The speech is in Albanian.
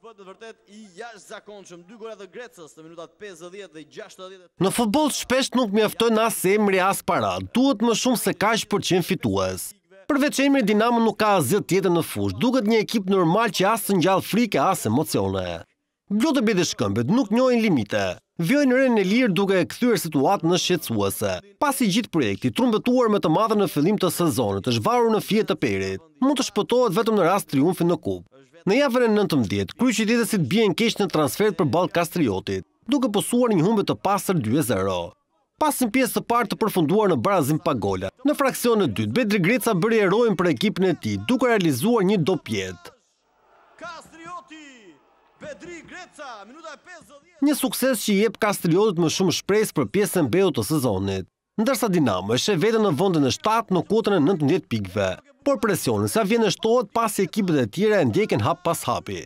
bët në vërtet i jash dy gore dhe grecës në minutat 50 dhe 60. Në futbol shpesht nuk mjeftoj në asë emri asë para, duhet më shumë se kash për qenë fitues. Përveç emri Dinamo nuk ka asë tjetën në fush, duket një ekip normal që asë në gjallë frike, asë emocione. Gjotë e bedi shkëmbet, nuk njojnë limite. Vjojnë rënë e lirë duke e këthyër situatë në shqetsuese. Pas i gjitë projekti, trumbetuar me të madhe në fillim të sezonët, është varu në fjetë të perit. Mund të shpëtohet vetëm në rast triumfi në kupë. Në jafën e 19, që i ditësit bjen kesh në transfert për balë Kastriotit, duke posuar një humbe të pasër 2-0. Pasin pjesë të partë të përfunduar në Barazim pa gola. Në fraksion në dytë, Bedri Greca bërë rojnë për ekipën e ti, duke realizuar një do pjetë. Një sukses që jep Kastriotit më shumë shpresë për pjesën bejo të sezonit, ndërsa Dinamo e shë vete në vondën e 7 në kutën e 19 pikve por presionën sa vjenë shtohet pas e ekipët e tjere e ndjekin hap pas hapi.